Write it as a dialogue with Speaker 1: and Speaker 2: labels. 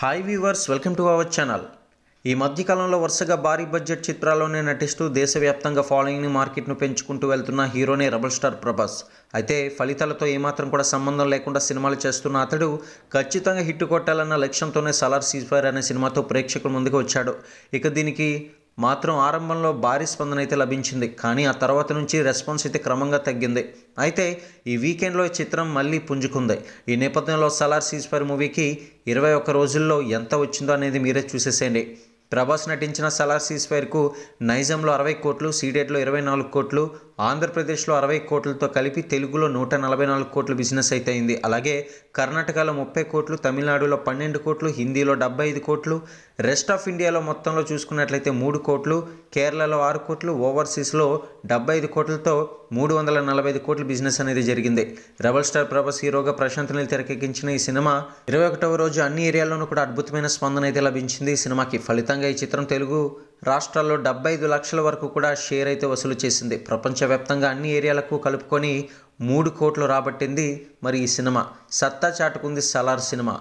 Speaker 1: hi viewers welcome to our channel ఈ మధ్యకాలంలో వరుసగా భారీ బడ్జెట్ చిత్రాల్లోనే నటిస్తూ దేశవ్యాప్తంగా ఫాలోయింగ్ని మార్కెట్ను పెంచుకుంటూ వెళ్తున్న హీరోనే రబల్ స్టార్ ప్రభాస్ అయితే ఫలితాలతో ఏమాత్రం కూడా సంబంధం లేకుండా సినిమాలు చేస్తున్న అతడు ఖచ్చితంగా హిట్ కొట్టాలన్న లక్ష్యంతోనే సలార్ సీజ్ అనే సినిమాతో ప్రేక్షకుల ముందుకు వచ్చాడు ఇక దీనికి మాత్రం ఆరంభంలో భారీ స్పందన అయితే లభించింది కానీ ఆ తర్వాత నుంచి రెస్పాన్స్ అయితే క్రమంగా తగ్గింది అయితే ఈ వీకెండ్లో ఈ చిత్రం మళ్ళీ పుంజుకుంది ఈ నేపథ్యంలో సలార్ సీజ్ఫైర్ మూవీకి ఇరవై ఒక్క రోజుల్లో ఎంత వచ్చిందో అనేది మీరే చూసేసేయండి ప్రభాస్ నటించిన సలార్ సీజ్ఫైర్కు నైజంలో అరవై కోట్లు సీడేట్లో ఇరవై నాలుగు కోట్లు ఆంధ్రప్రదేశ్లో అరవై కోట్లతో కలిపి తెలుగులో నూట నలభై నాలుగు కోట్లు బిజినెస్ అయితే అయింది అలాగే కర్ణాటకలో ముప్పై కోట్లు తమిళనాడులో పన్నెండు కోట్లు హిందీలో డెబ్బై ఐదు కోట్లు రెస్ట్ ఆఫ్ ఇండియాలో మొత్తంలో చూసుకున్నట్లయితే మూడు కోట్లు కేరళలో ఆరు కోట్లు ఓవర్సీస్లో డెబ్బై ఐదు కోట్లతో మూడు వందల నలభై ఐదు కోట్ల బిజినెస్ అనేది జరిగింది రెబల్ స్టార్ ప్రభాస్ హీరోగా ప్రశాంత్ తెరకెక్కించిన ఈ సినిమా ఇరవై ఒకటవ రోజు అన్ని ఏరియాల్లోనూ కూడా అద్భుతమైన స్పందన అయితే లభించింది ఈ సినిమాకి ఫలితంగా ఈ చిత్రం తెలుగు రాష్ట్రాల్లో డెబ్బై ఐదు లక్షల వరకు కూడా షేర్ అయితే వసూలు చేసింది ప్రపంచవ్యాప్తంగా అన్ని ఏరియాలకు కలుపుకొని మూడు కోట్లు రాబట్టింది మరి ఈ సినిమా సత్తా చాటుకుంది సలార్ సినిమా